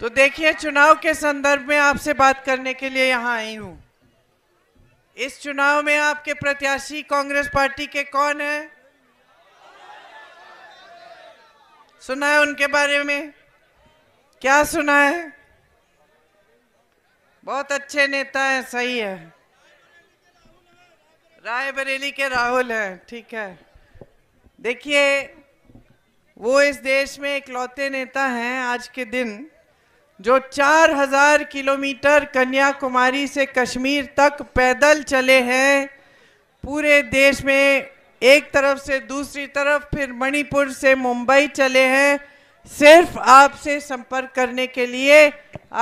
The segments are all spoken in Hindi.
तो देखिए चुनाव के संदर्भ में आपसे बात करने के लिए यहाँ आई हूँ इस चुनाव में आपके प्रत्याशी कांग्रेस पार्टी के कौन है सुना है उनके बारे में क्या सुना है बहुत अच्छे नेता हैं सही है राय बरेली के राहुल हैं ठीक है देखिए वो इस देश में इकलौते नेता हैं आज के दिन जो 4000 किलोमीटर कन्याकुमारी से कश्मीर तक पैदल चले हैं पूरे देश में एक तरफ से दूसरी तरफ फिर मणिपुर से मुंबई चले हैं सिर्फ आपसे संपर्क करने के लिए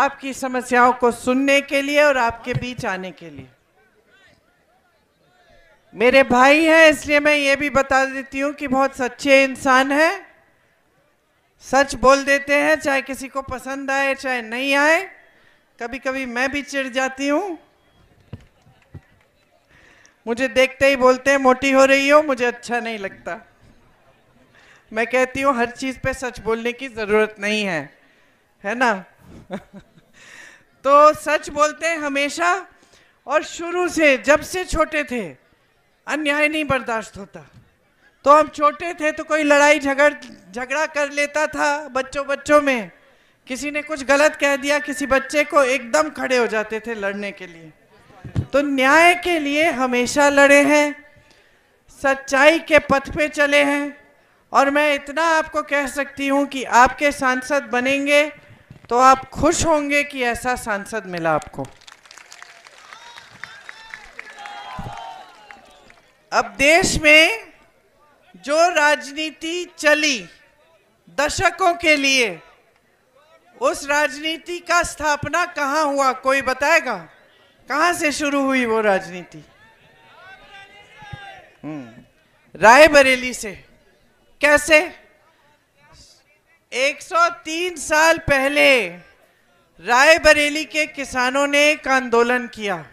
आपकी समस्याओं को सुनने के लिए और आपके बीच आने के लिए मेरे भाई हैं इसलिए मैं ये भी बता देती हूँ कि बहुत सच्चे इंसान हैं सच बोल देते हैं चाहे किसी को पसंद आए चाहे नहीं आए कभी कभी मैं भी चिढ़ जाती हूँ मुझे देखते ही बोलते हैं मोटी हो रही हो मुझे अच्छा नहीं लगता मैं कहती हूँ हर चीज़ पे सच बोलने की ज़रूरत नहीं है है ना तो सच बोलते हैं हमेशा और शुरू से जब से छोटे थे अन्याय नहीं बर्दाश्त होता तो हम छोटे थे तो कोई लड़ाई झगड़ झगड़ा कर लेता था बच्चों बच्चों में किसी ने कुछ गलत कह दिया किसी बच्चे को एकदम खड़े हो जाते थे लड़ने के लिए तो न्याय के लिए हमेशा लड़े हैं सच्चाई के पथ पे चले हैं और मैं इतना आपको कह सकती हूँ कि आपके सांसद बनेंगे तो आप खुश होंगे कि ऐसा सांसद मिला आपको अब देश में जो राजनीति चली दशकों के लिए उस राजनीति का स्थापना कहाँ हुआ कोई बताएगा कहाँ से शुरू हुई वो राजनीति हम्म, राय बरेली से कैसे 103 साल पहले राय बरेली के किसानों ने एक आंदोलन किया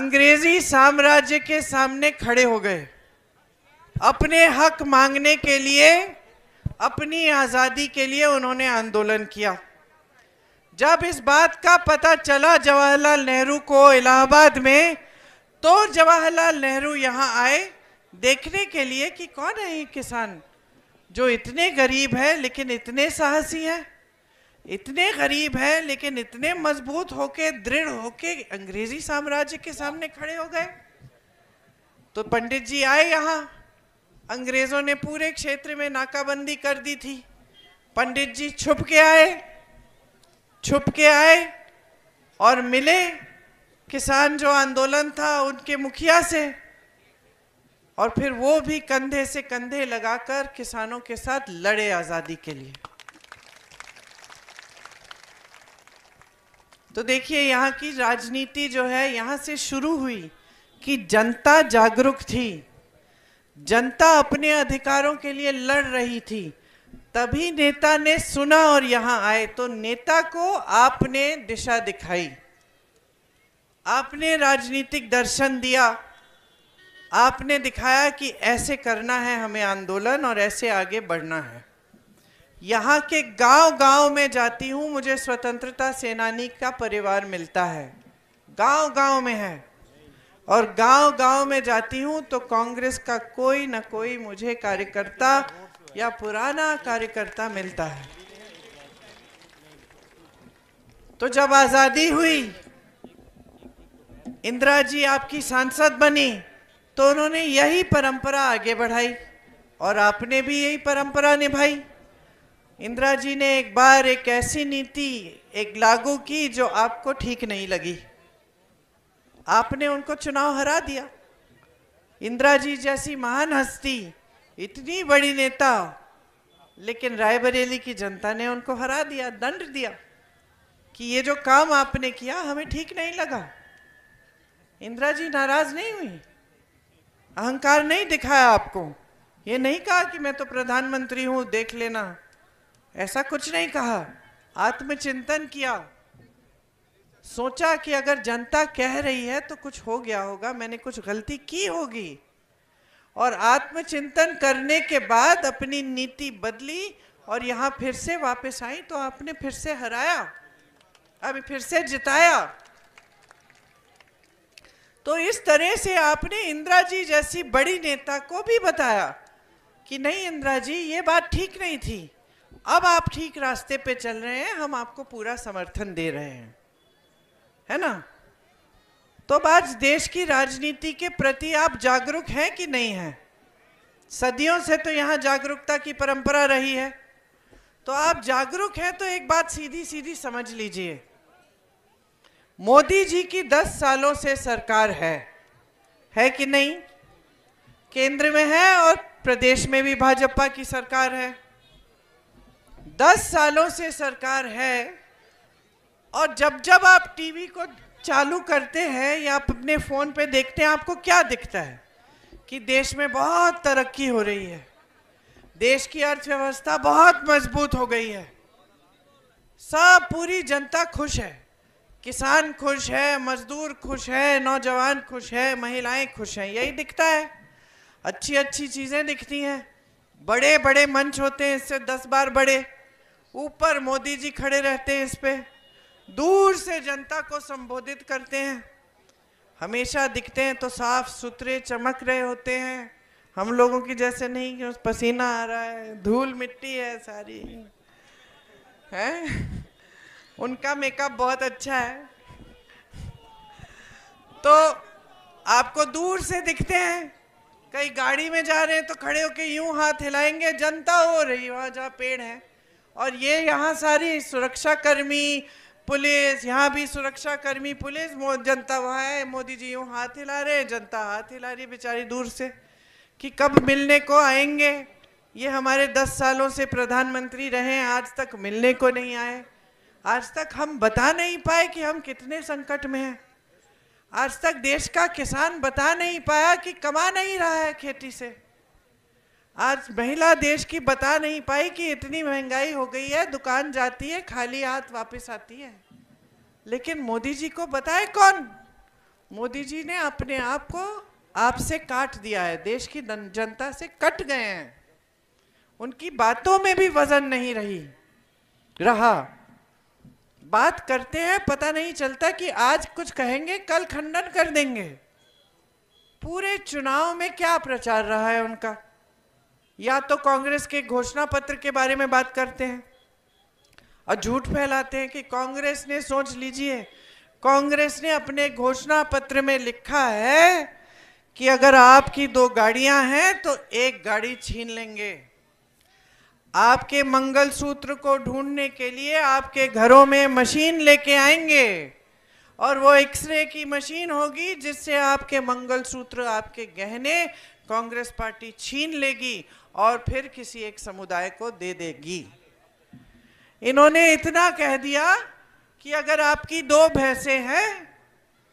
अंग्रेजी साम्राज्य के सामने खड़े हो गए अपने हक मांगने के लिए अपनी आज़ादी के लिए उन्होंने आंदोलन किया जब इस बात का पता चला जवाहरलाल नेहरू को इलाहाबाद में तो जवाहरलाल नेहरू यहाँ आए देखने के लिए कि कौन है ये किसान जो इतने गरीब है लेकिन इतने साहसी है इतने गरीब है लेकिन इतने मजबूत होके दृढ़ होके अंग्रेजी साम्राज्य के सामने खड़े हो गए तो पंडित जी आए यहाँ अंग्रेजों ने पूरे क्षेत्र में नाकाबंदी कर दी थी पंडित जी छुप के आए छुप के आए और मिले किसान जो आंदोलन था उनके मुखिया से और फिर वो भी कंधे से कंधे लगाकर किसानों के साथ लड़े आज़ादी के लिए तो देखिए यहाँ की राजनीति जो है यहाँ से शुरू हुई कि जनता जागरूक थी जनता अपने अधिकारों के लिए लड़ रही थी तभी नेता ने सुना और यहाँ आए तो नेता को आपने दिशा दिखाई आपने राजनीतिक दर्शन दिया आपने दिखाया कि ऐसे करना है हमें आंदोलन और ऐसे आगे बढ़ना है यहाँ के गांव-गांव में जाती हूँ मुझे स्वतंत्रता सेनानी का परिवार मिलता है गांव-गांव में है और गांव-गांव में जाती हूं तो कांग्रेस का कोई ना कोई मुझे कार्यकर्ता या पुराना कार्यकर्ता मिलता है तो जब आजादी हुई इंदिरा जी आपकी सांसद बनी तो उन्होंने यही परंपरा आगे बढ़ाई और आपने भी यही परंपरा निभाई इंदिरा जी ने एक बार एक ऐसी नीति एक लागू की जो आपको ठीक नहीं लगी आपने उनको चुनाव हरा दिया इंदिरा जी जैसी महान हस्ती इतनी बड़ी नेता लेकिन रायबरेली की जनता ने उनको हरा दिया दंड दिया कि ये जो काम आपने किया हमें ठीक नहीं लगा इंदिरा जी नाराज नहीं हुई अहंकार नहीं दिखाया आपको ये नहीं कहा कि मैं तो प्रधानमंत्री हूं देख लेना ऐसा कुछ नहीं कहा आत्मचिंतन किया सोचा कि अगर जनता कह रही है तो कुछ हो गया होगा मैंने कुछ गलती की होगी और आत्मचिंतन करने के बाद अपनी नीति बदली और यहाँ फिर से वापस आई तो आपने फिर से हराया अभी फिर से जिताया तो इस तरह से आपने इंदिरा जी जैसी बड़ी नेता को भी बताया कि नहीं इंदिरा जी ये बात ठीक नहीं थी अब आप ठीक रास्ते पे चल रहे हैं हम आपको पूरा समर्थन दे रहे हैं है ना तो आज देश की राजनीति के प्रति आप जागरूक हैं कि नहीं हैं सदियों से तो यहाँ जागरूकता की परंपरा रही है तो आप जागरूक हैं तो एक बात सीधी सीधी समझ लीजिए मोदी जी की दस सालों से सरकार है है कि नहीं केंद्र में है और प्रदेश में भी भाजपा की सरकार है दस सालों से सरकार है और जब जब आप टीवी को चालू करते हैं या आप अपने फ़ोन पे देखते हैं आपको क्या दिखता है कि देश में बहुत तरक्की हो रही है देश की अर्थव्यवस्था बहुत मजबूत हो गई है सब पूरी जनता खुश है किसान खुश है मजदूर खुश है नौजवान खुश है महिलाएं खुश हैं यही दिखता है अच्छी अच्छी चीज़ें दिखती हैं बड़े बड़े मंच होते हैं इससे दस बार बड़े ऊपर मोदी जी खड़े रहते हैं इस पर दूर से जनता को संबोधित करते हैं हमेशा दिखते हैं तो साफ सुथरे चमक रहे होते हैं हम लोगों की जैसे नहीं कि पसीना आ रहा है धूल मिट्टी है सारी है उनका मेकअप बहुत अच्छा है तो आपको दूर से दिखते हैं कहीं गाड़ी में जा रहे हैं तो खड़े होके यूं हाथ हिलाएंगे जनता हो रही वहां जहाँ पेड़ है और ये यहाँ सारी सुरक्षा कर्मी पुलिस यहाँ भी सुरक्षा कर्मी पुलिस जनता वहाँ है मोदी जी यूँ हाथ हिला रहे हैं जनता हाथ हिला रही है बेचारी दूर से कि कब मिलने को आएंगे ये हमारे दस सालों से प्रधानमंत्री रहे आज तक मिलने को नहीं आए आज तक हम बता नहीं पाए कि हम कितने संकट में हैं आज तक देश का किसान बता नहीं पाया कि कमा नहीं रहा है खेती से आज महिला देश की बता नहीं पाई कि इतनी महंगाई हो गई है दुकान जाती है खाली हाथ वापस आती है लेकिन मोदी जी को बताए कौन मोदी जी ने अपने आप को आपसे काट दिया है देश की जनता से कट गए हैं उनकी बातों में भी वजन नहीं रही रहा बात करते हैं पता नहीं चलता कि आज कुछ कहेंगे कल खंडन कर देंगे पूरे चुनाव में क्या प्रचार रहा है उनका या तो कांग्रेस के घोषणा पत्र के बारे में बात करते हैं और झूठ फैलाते हैं कि कांग्रेस ने सोच लीजिए कांग्रेस ने अपने घोषणा पत्र में लिखा है कि अगर आपकी दो गाड़ियां हैं तो एक गाड़ी छीन लेंगे आपके मंगलसूत्र को ढूंढने के लिए आपके घरों में मशीन लेके आएंगे और वो एक्सरे की मशीन होगी जिससे आपके मंगलसूत्र आपके गहने कांग्रेस पार्टी छीन लेगी और फिर किसी एक समुदाय को दे देगी इन्होंने इतना कह दिया कि अगर आपकी दो भैंसे हैं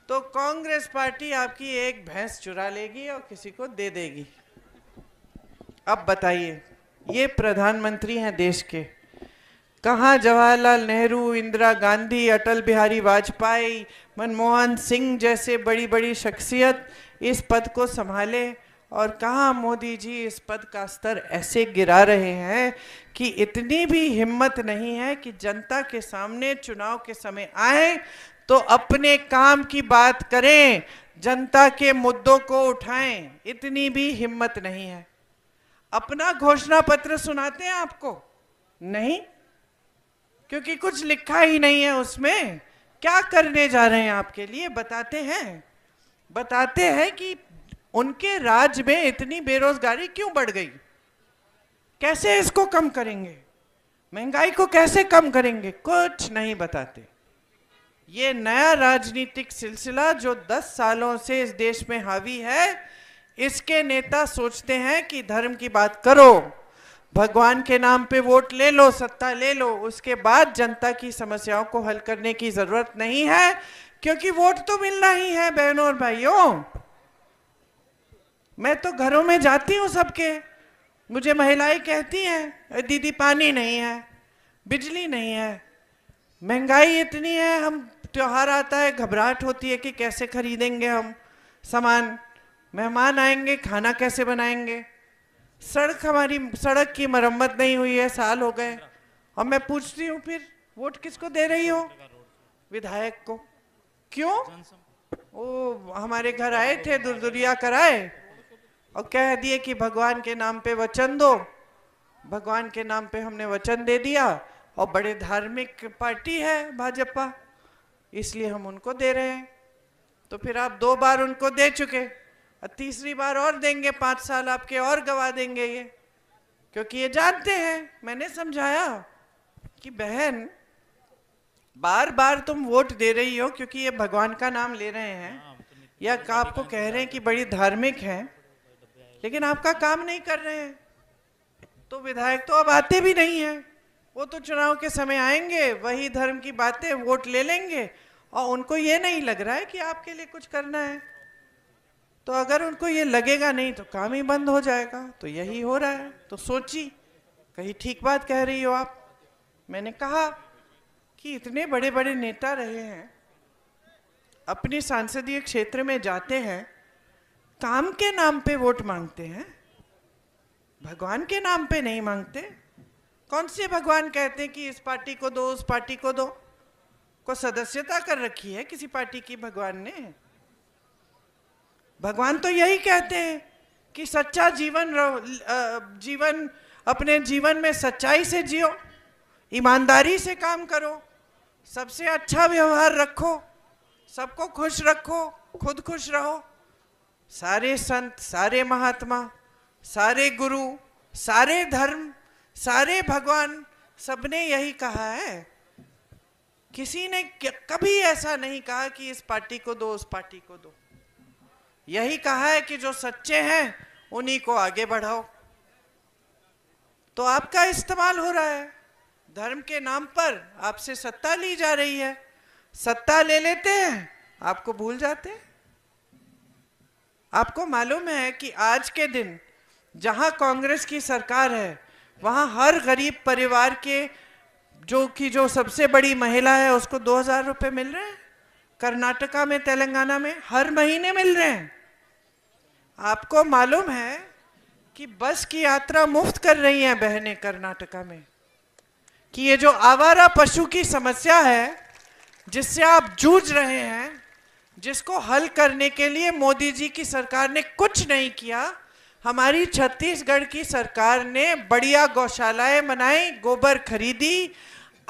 तो कांग्रेस पार्टी आपकी एक भैंस चुरा लेगी और किसी को दे देगी अब बताइए ये प्रधानमंत्री हैं देश के कहाँ जवाहरलाल नेहरू इंदिरा गांधी अटल बिहारी वाजपेयी मनमोहन सिंह जैसे बड़ी बड़ी शख्सियत इस पद को संभाले और कहा मोदी जी इस पद का स्तर ऐसे गिरा रहे हैं कि इतनी भी हिम्मत नहीं है कि जनता के सामने चुनाव के समय आए तो अपने काम की बात करें जनता के मुद्दों को उठाएं इतनी भी हिम्मत नहीं है अपना घोषणा पत्र सुनाते हैं आपको नहीं क्योंकि कुछ लिखा ही नहीं है उसमें क्या करने जा रहे हैं आपके लिए बताते हैं बताते हैं कि उनके राज्य में इतनी बेरोजगारी क्यों बढ़ गई कैसे इसको कम करेंगे महंगाई को कैसे कम करेंगे कुछ नहीं बताते ये नया राजनीतिक सिलसिला जो 10 सालों से इस देश में हावी है इसके नेता सोचते हैं कि धर्म की बात करो भगवान के नाम पे वोट ले लो सत्ता ले लो उसके बाद जनता की समस्याओं को हल करने की जरूरत नहीं है क्योंकि वोट तो मिलना ही है बहनों और भाइयों मैं तो घरों में जाती हूँ सबके मुझे महिलाएं कहती हैं दीदी पानी नहीं है बिजली नहीं है महंगाई इतनी है हम त्यौहार आता है घबराहट होती है कि कैसे खरीदेंगे हम सामान मेहमान आएंगे खाना कैसे बनाएंगे सड़क हमारी सड़क की मरम्मत नहीं हुई है साल हो गए और मैं पूछती हूँ फिर वोट किसको दे रही हो विधायक को क्यों वो हमारे घर आए थे दुरदुरिया कराए और कह दिए कि भगवान के नाम पे वचन दो भगवान के नाम पे हमने वचन दे दिया और बड़े धार्मिक पार्टी है भाजपा इसलिए हम उनको दे रहे हैं तो फिर आप दो बार उनको दे चुके और तीसरी बार और देंगे पाँच साल आपके और गवा देंगे ये क्योंकि ये जानते हैं मैंने समझाया कि बहन बार बार तुम वोट दे रही हो क्योंकि ये भगवान का नाम ले रहे हैं हाँ, तो या आपको कह रहे हैं कि बड़ी धार्मिक हैं लेकिन आपका काम नहीं कर रहे हैं तो विधायक तो अब आते भी नहीं हैं वो तो चुनाव के समय आएंगे वही धर्म की बातें वोट ले लेंगे और उनको ये नहीं लग रहा है कि आपके लिए कुछ करना है तो अगर उनको ये लगेगा नहीं तो काम ही बंद हो जाएगा तो यही हो रहा है तो सोची कहीं ठीक बात कह रही हो आप मैंने कहा कि इतने बड़े बड़े नेता रहे हैं अपने सांसदीय क्षेत्र में जाते हैं काम के नाम पे वोट मांगते हैं भगवान के नाम पे नहीं मांगते कौन से भगवान कहते हैं कि इस पार्टी को दो उस पार्टी को दो को सदस्यता कर रखी है किसी पार्टी की भगवान ने भगवान तो यही कहते हैं कि सच्चा जीवन रहो जीवन अपने जीवन में सच्चाई से जियो ईमानदारी से काम करो सबसे अच्छा व्यवहार रखो सबको खुश रखो खुद खुश रहो सारे संत सारे महात्मा सारे गुरु सारे धर्म सारे भगवान सबने यही कहा है किसी ने कभी ऐसा नहीं कहा कि इस पार्टी को दो उस पार्टी को दो यही कहा है कि जो सच्चे हैं उन्हीं को आगे बढ़ाओ तो आपका इस्तेमाल हो रहा है धर्म के नाम पर आपसे सत्ता ली जा रही है सत्ता ले लेते हैं आपको भूल जाते हैं आपको मालूम है कि आज के दिन जहां कांग्रेस की सरकार है वहां हर गरीब परिवार के जो कि जो सबसे बड़ी महिला है उसको दो हजार रुपये मिल रहे हैं कर्नाटका में तेलंगाना में हर महीने मिल रहे हैं आपको मालूम है कि बस की यात्रा मुफ्त कर रही हैं बहनें कर्नाटका में कि ये जो आवारा पशु की समस्या है जिससे आप जूझ रहे हैं जिसको हल करने के लिए मोदी जी की सरकार ने कुछ नहीं किया हमारी छत्तीसगढ़ की सरकार ने बढ़िया गौशालाएं बनाई गोबर खरीदी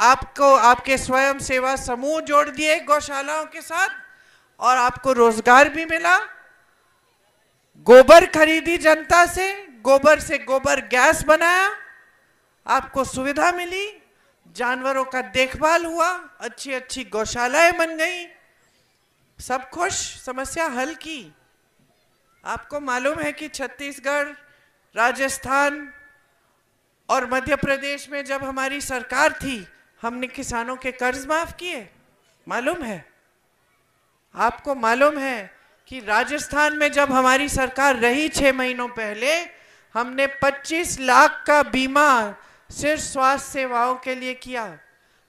आपको आपके स्वयं सेवा समूह जोड़ दिए गौशालाओं के साथ और आपको रोजगार भी मिला गोबर खरीदी जनता से गोबर से गोबर गैस बनाया आपको सुविधा मिली जानवरों का देखभाल हुआ अच्छी अच्छी गौशालाएं बन गई सब खुश समस्या हल की आपको मालूम है कि छत्तीसगढ़ राजस्थान और मध्य प्रदेश में जब हमारी सरकार थी हमने किसानों के कर्ज माफ किए मालूम है आपको मालूम है कि राजस्थान में जब हमारी सरकार रही छह महीनों पहले हमने 25 लाख का बीमा सिर्फ स्वास्थ्य सेवाओं के लिए किया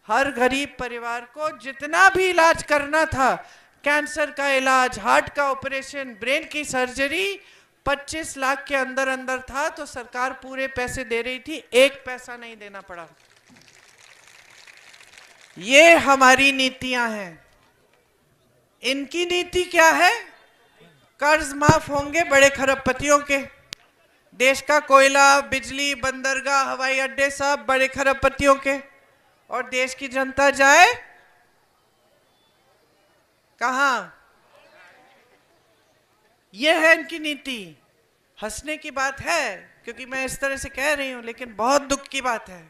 हर गरीब परिवार को जितना भी इलाज करना था कैंसर का इलाज हार्ट का ऑपरेशन ब्रेन की सर्जरी 25 लाख के अंदर अंदर था तो सरकार पूरे पैसे दे रही थी एक पैसा नहीं देना पड़ा ये हमारी नीतियां हैं इनकी नीति क्या है कर्ज माफ होंगे बड़े खरबपतियों के देश का कोयला बिजली बंदरगाह हवाई अड्डे सब बड़े खरबपतियों के और देश की जनता जाए कहा यह है इनकी नीति हंसने की बात है क्योंकि मैं इस तरह से कह रही हूं लेकिन बहुत दुख की बात है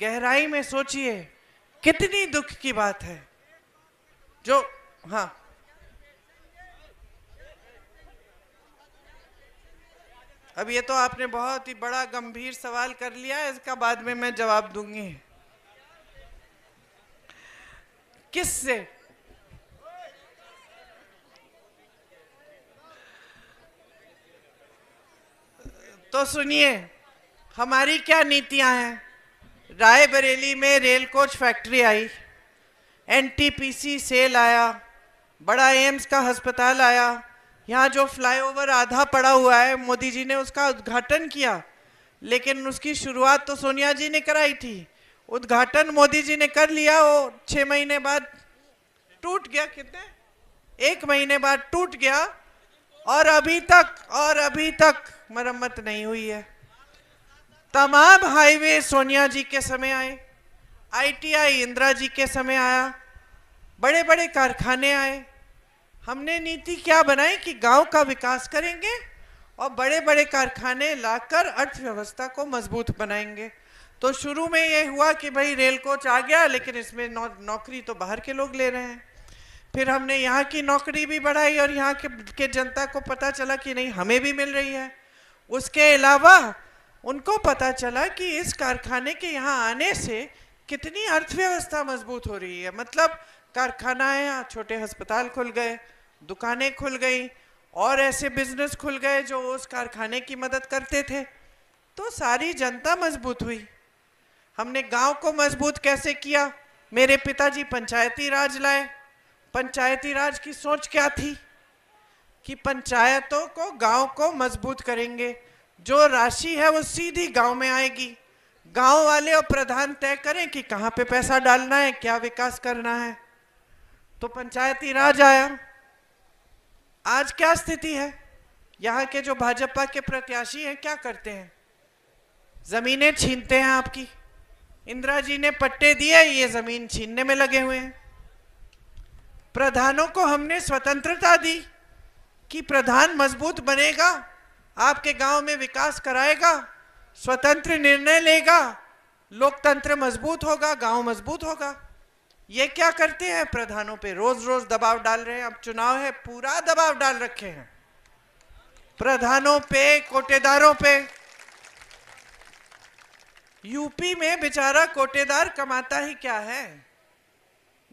गहराई में सोचिए कितनी दुख की बात है जो हाँ अब ये तो आपने बहुत ही बड़ा गंभीर सवाल कर लिया इसका बाद में मैं जवाब दूंगी किससे तो सुनिए हमारी क्या नीतियां हैं रायबरेली में रेल कोच फैक्ट्री आई एनटीपीसी सेल आया बड़ा एम्स का अस्पताल आया यहाँ जो फ्लाईओवर आधा पड़ा हुआ है मोदी जी ने उसका उद्घाटन किया लेकिन उसकी शुरुआत तो सोनिया जी ने कराई थी उद्घाटन मोदी जी ने कर लिया वो छः महीने बाद टूट गया कितने एक महीने बाद टूट गया और अभी तक और अभी तक मरम्मत नहीं हुई है तमाम हाईवे सोनिया जी के समय आए आईटीआई इंदिरा जी के समय आया बड़े बड़े कारखाने आए हमने नीति क्या बनाई कि गांव का विकास करेंगे और बड़े बड़े कारखाने लाकर अर्थव्यवस्था को मजबूत बनाएंगे तो शुरू में ये हुआ कि भाई रेल कोच आ गया लेकिन इसमें नौ, नौकरी तो बाहर के लोग ले रहे हैं फिर हमने यहाँ की नौकरी भी बढ़ाई और यहाँ के, के जनता को पता चला कि नहीं हमें भी मिल रही है उसके अलावा उनको पता चला कि इस कारखाने के यहाँ आने से कितनी अर्थव्यवस्था मजबूत हो रही है मतलब कारखाना है छोटे अस्पताल खुल गए दुकानें खुल गई और ऐसे बिजनेस खुल गए जो उस कारखाने की मदद करते थे तो सारी जनता मजबूत हुई हमने गांव को मजबूत कैसे किया मेरे पिताजी पंचायती राज लाए पंचायती राज की सोच क्या थी कि पंचायतों को गांव को मजबूत करेंगे जो राशि है वो सीधी गांव में आएगी गांव वाले और प्रधान तय करें कि कहाँ पे पैसा डालना है क्या विकास करना है तो पंचायती राज आया आज क्या स्थिति है यहाँ के जो भाजपा के प्रत्याशी हैं क्या करते हैं जमीनें छीनते हैं आपकी इंदिरा जी ने पट्टे दिए ये जमीन छीनने में लगे हुए हैं प्रधानों को हमने स्वतंत्रता दी कि प्रधान मजबूत बनेगा आपके गांव में विकास कराएगा स्वतंत्र निर्णय लेगा लोकतंत्र मजबूत होगा गांव मजबूत होगा ये क्या करते हैं प्रधानों पे रोज रोज दबाव डाल रहे हैं अब चुनाव है पूरा दबाव डाल रखे हैं प्रधानों पे कोटेदारों पे यूपी में बेचारा कोटेदार कमाता ही क्या है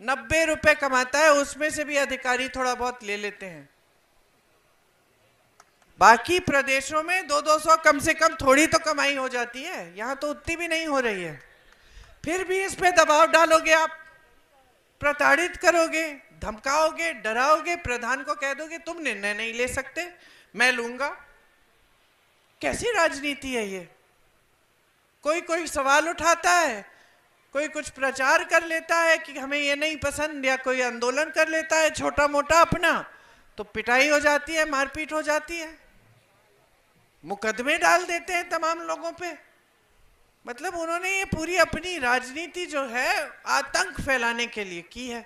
नब्बे रुपए कमाता है उसमें से भी अधिकारी थोड़ा बहुत ले लेते हैं बाकी प्रदेशों में दो दो सौ कम से कम थोड़ी तो कमाई हो जाती है यहां तो उतनी भी नहीं हो रही है फिर भी इस पे दबाव डालोगे आप प्रताड़ित करोगे धमकाओगे डराओगे प्रधान को कह दोगे तुम निर्णय नहीं ले सकते मैं लूंगा कैसी राजनीति है ये कोई कोई सवाल उठाता है कोई कुछ प्रचार कर लेता है कि हमें ये नहीं पसंद या कोई आंदोलन कर लेता है छोटा मोटा अपना तो पिटाई हो जाती है मारपीट हो जाती है मुकदमे डाल देते हैं तमाम लोगों पे मतलब उन्होंने ये पूरी अपनी राजनीति जो है आतंक फैलाने के लिए की है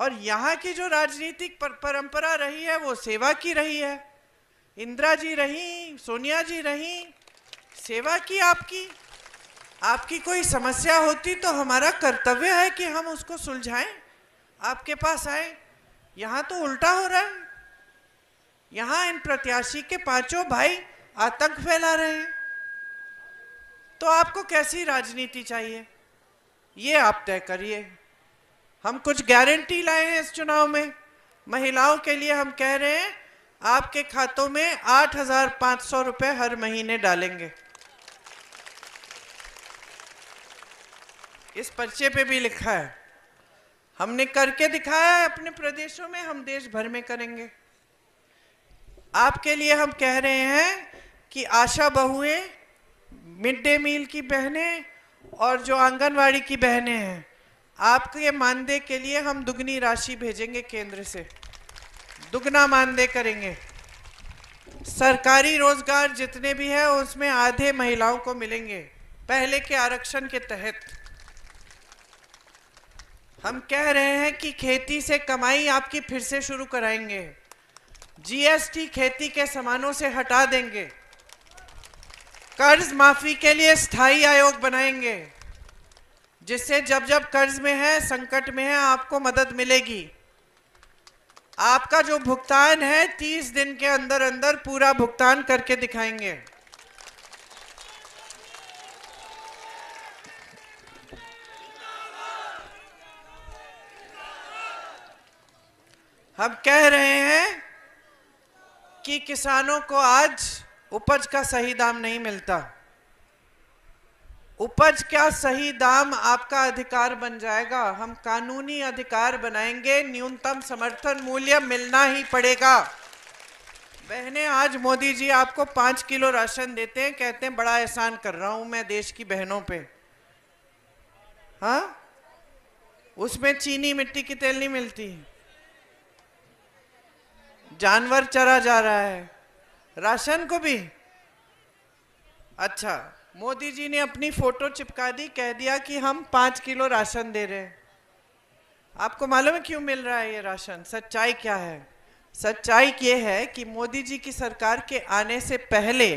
और यहाँ की जो राजनीतिक पर, परंपरा रही है वो सेवा की रही है इंदिरा जी रही सोनिया जी रही सेवा की आपकी आपकी कोई समस्या होती तो हमारा कर्तव्य है कि हम उसको सुलझाएं आपके पास आए यहाँ तो उल्टा हो रहा है यहाँ इन प्रत्याशी के पांचों भाई आतंक फैला रहे हैं तो आपको कैसी राजनीति चाहिए ये आप तय करिए हम कुछ गारंटी लाए हैं इस चुनाव में महिलाओं के लिए हम कह रहे हैं आपके खातों में आठ हजार पाँच सौ रुपये हर महीने डालेंगे इस पर्चे पे भी लिखा है हमने करके दिखाया है अपने प्रदेशों में हम देश भर में करेंगे आपके लिए हम कह रहे हैं कि आशा बहुएं मिड डे मील की बहनें और जो आंगनवाड़ी की बहनें हैं आपके मानदेय के लिए हम दुगनी राशि भेजेंगे केंद्र से दुगना मानदेय करेंगे सरकारी रोजगार जितने भी है उसमें आधे महिलाओं को मिलेंगे पहले के आरक्षण के तहत हम कह रहे हैं कि खेती से कमाई आपकी फिर से शुरू कराएंगे जीएसटी खेती के सामानों से हटा देंगे कर्ज माफी के लिए स्थायी आयोग बनाएंगे जिससे जब जब कर्ज में है संकट में है आपको मदद मिलेगी आपका जो भुगतान है तीस दिन के अंदर अंदर पूरा भुगतान करके दिखाएंगे हम कह रहे हैं कि किसानों को आज उपज का सही दाम नहीं मिलता उपज का सही दाम आपका अधिकार बन जाएगा हम कानूनी अधिकार बनाएंगे न्यूनतम समर्थन मूल्य मिलना ही पड़ेगा बहने आज मोदी जी आपको पांच किलो राशन देते हैं कहते हैं बड़ा एहसान कर रहा हूं मैं देश की बहनों पे हाँ उसमें चीनी मिट्टी की तेल नहीं मिलती है जानवर चरा जा रहा है राशन को भी अच्छा मोदी जी ने अपनी फोटो चिपका दी कह दिया कि हम पांच किलो राशन दे रहे हैं आपको मालूम है क्यों मिल रहा है ये राशन सच्चाई क्या है सच्चाई ये है कि मोदी जी की सरकार के आने से पहले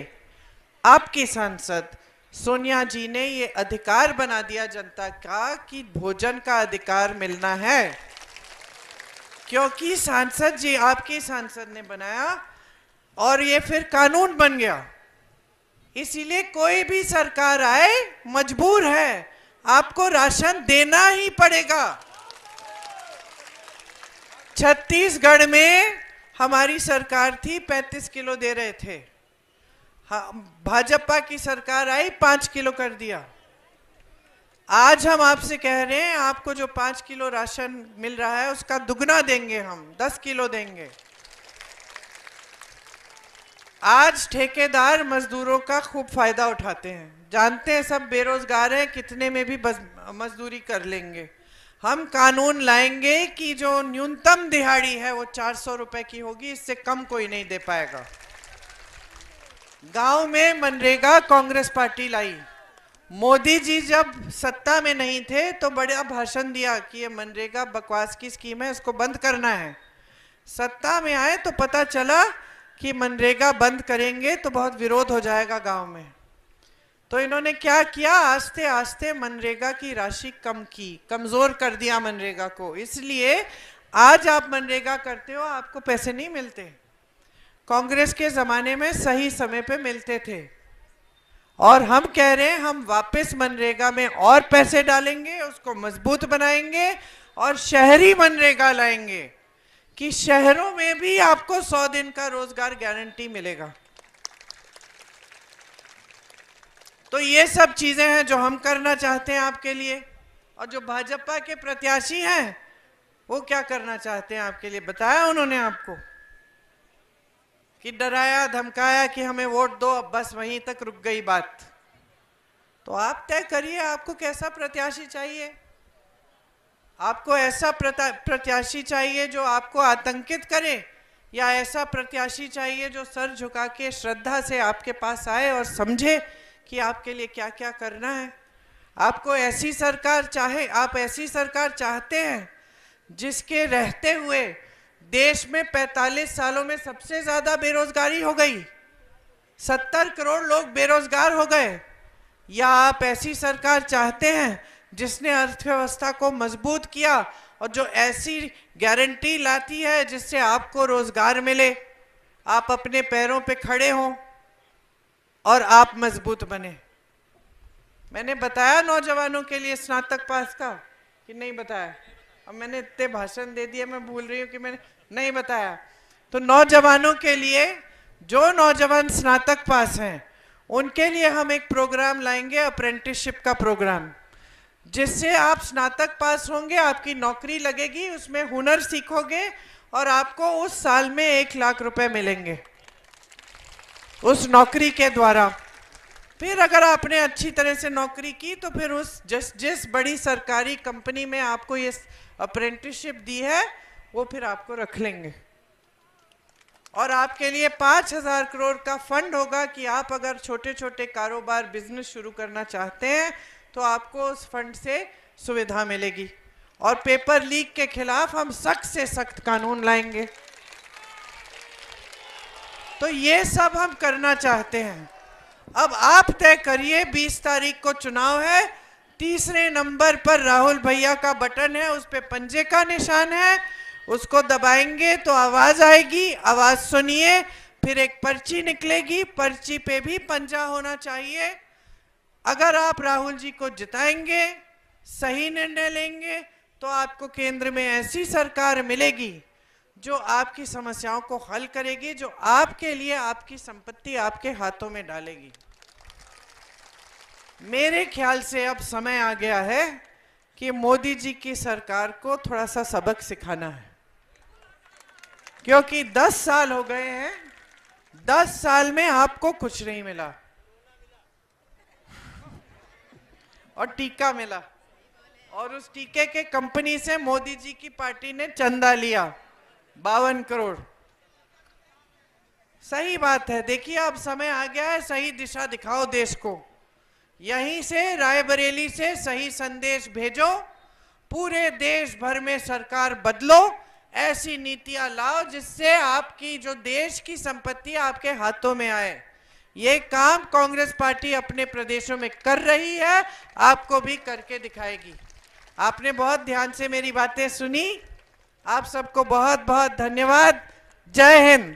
आपकी सांसद सोनिया जी ने ये अधिकार बना दिया जनता का कि भोजन का अधिकार मिलना है क्योंकि सांसद जी आपके सांसद ने बनाया और ये फिर कानून बन गया इसीलिए कोई भी सरकार आए मजबूर है आपको राशन देना ही पड़ेगा छत्तीसगढ़ में हमारी सरकार थी 35 किलो दे रहे थे हाँ, भाजपा की सरकार आई पांच किलो कर दिया आज हम आपसे कह रहे हैं आपको जो पांच किलो राशन मिल रहा है उसका दुगना देंगे हम दस किलो देंगे आज ठेकेदार मजदूरों का खूब फायदा उठाते हैं जानते हैं सब बेरोजगार हैं कितने में भी मजदूरी कर लेंगे हम कानून लाएंगे कि जो न्यूनतम दिहाड़ी है वो चार सौ रुपए की होगी इससे कम कोई नहीं दे पाएगा गांव में मनरेगा कांग्रेस पार्टी लाई मोदी जी जब सत्ता में नहीं थे तो बड़ा भाषण दिया कि ये मनरेगा बकवास की स्कीम है इसको बंद करना है सत्ता में आए तो पता चला कि मनरेगा बंद करेंगे तो बहुत विरोध हो जाएगा गांव में तो इन्होंने क्या किया आस्ते आस्ते मनरेगा की राशि कम की कमज़ोर कर दिया मनरेगा को इसलिए आज आप मनरेगा करते हो आपको पैसे नहीं मिलते कांग्रेस के ज़माने में सही समय पे मिलते थे और हम कह रहे हैं हम वापस मनरेगा में और पैसे डालेंगे उसको मजबूत बनाएंगे और शहरी मनरेगा लाएंगे कि शहरों में भी आपको सौ दिन का रोजगार गारंटी मिलेगा तो ये सब चीजें हैं जो हम करना चाहते हैं आपके लिए और जो भाजपा के प्रत्याशी हैं वो क्या करना चाहते हैं आपके लिए बताया उन्होंने आपको कि डराया धमकाया कि हमें वोट दो अब बस वहीं तक रुक गई बात तो आप तय करिए आपको कैसा प्रत्याशी चाहिए आपको ऐसा प्रत्याशी चाहिए जो आपको आतंकित करे या ऐसा प्रत्याशी चाहिए जो सर झुका के श्रद्धा से आपके पास आए और समझे कि आपके लिए क्या क्या करना है आपको ऐसी सरकार चाहे आप ऐसी सरकार चाहते हैं जिसके रहते हुए देश में 45 सालों में सबसे ज्यादा बेरोजगारी हो गई 70 करोड़ लोग बेरोजगार हो गए या आप ऐसी सरकार चाहते हैं जिसने अर्थव्यवस्था को मजबूत किया और जो ऐसी गारंटी लाती है जिससे आपको रोजगार मिले आप अपने पैरों पे खड़े हों और आप मजबूत बने मैंने बताया नौजवानों के लिए स्नातक पास का कि नहीं बताया अब मैंने इतने भाषण दे दिए मैं भूल रही हूँ कि मैंने नहीं बताया तो नौजवानों के लिए जो नौजवान स्नातक पास हैं उनके लिए हम एक प्रोग्राम लाएंगे अप्रेंटिसशिप का प्रोग्राम जिससे आप स्नातक पास होंगे आपकी नौकरी लगेगी उसमें हुनर सीखोगे और आपको उस साल में एक लाख रुपए मिलेंगे उस नौकरी के द्वारा फिर अगर आपने अच्छी तरह से नौकरी की तो फिर उस जिस जिस बड़ी सरकारी कंपनी में आपको ये अप्रेंटिसशिप दी है वो फिर आपको रख लेंगे और आपके लिए पांच हजार करोड़ का फंड होगा कि आप अगर छोटे छोटे कारोबार बिजनेस शुरू करना चाहते हैं तो आपको उस फंड से सुविधा मिलेगी और पेपर लीक के खिलाफ हम सख्त से सख्त कानून लाएंगे तो ये सब हम करना चाहते हैं अब आप तय करिए 20 तारीख को चुनाव है तीसरे नंबर पर राहुल भैया का बटन है उस पर पंजे का निशान है उसको दबाएंगे तो आवाज आएगी आवाज सुनिए फिर एक पर्ची निकलेगी पर्ची पे भी पंजा होना चाहिए अगर आप राहुल जी को जिताएंगे सही निर्णय लेंगे तो आपको केंद्र में ऐसी सरकार मिलेगी जो आपकी समस्याओं को हल करेगी जो आपके लिए आपकी संपत्ति आपके हाथों में डालेगी मेरे ख्याल से अब समय आ गया है कि मोदी जी की सरकार को थोड़ा सा सबक सिखाना है क्योंकि दस साल हो गए हैं दस साल में आपको कुछ नहीं मिला और टीका मिला और उस टीके के कंपनी से मोदी जी की पार्टी ने चंदा लिया बावन करोड़ सही बात है देखिए अब समय आ गया है सही दिशा दिखाओ देश को यहीं से रायबरेली से सही संदेश भेजो पूरे देश भर में सरकार बदलो ऐसी नीतियां लाओ जिससे आपकी जो देश की संपत्ति आपके हाथों में आए ये काम कांग्रेस पार्टी अपने प्रदेशों में कर रही है आपको भी करके दिखाएगी आपने बहुत ध्यान से मेरी बातें सुनी आप सबको बहुत बहुत धन्यवाद जय हिंद